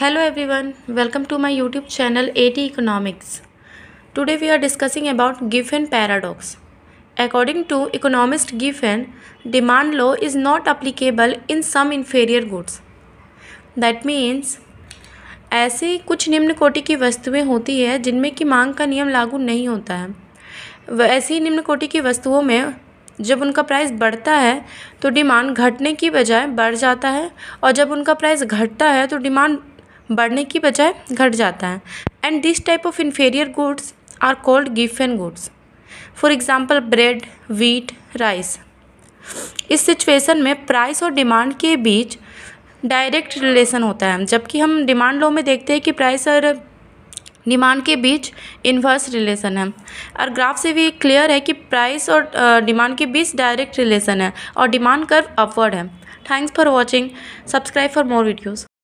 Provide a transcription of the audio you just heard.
hello everyone welcome to my YouTube channel A T economics today we are discussing about Giff Giffen paradox according to economist Giff Giffen demand law is not applicable in some inferior goods that means ऐसे कुछ निम्न कोटि की वस्तुएं होती हैं जिनमें कि मांग का नियम लागू नहीं होता है ऐसी निम्न कोटि की वस्तुओं में जब उनका प्राइस बढ़ता है तो डिमांड घटने की बजाय बढ़ जाता है और जब उनका प्राइस घटता है तो डिमांड बढ़ने की बजाय घट जाता है and this type of inferior goods are called Giffen goods for example bread wheat rice इस सिचुएसन में प्राइस और डिमांड के बीच डायरेक्ट रिलेशन होता है जबकि हम डिमांड लो में देखते हैं कि प्राइस और डिमांड के बीच इन्वर्स रिलेशन है और ग्राफ से भी क्लियर है कि प्राइस और डिमांड के बीच डायरेक्ट रिलेशन है और डिमांड कर्व अपवर्ड है thanks for watching subscribe for more videos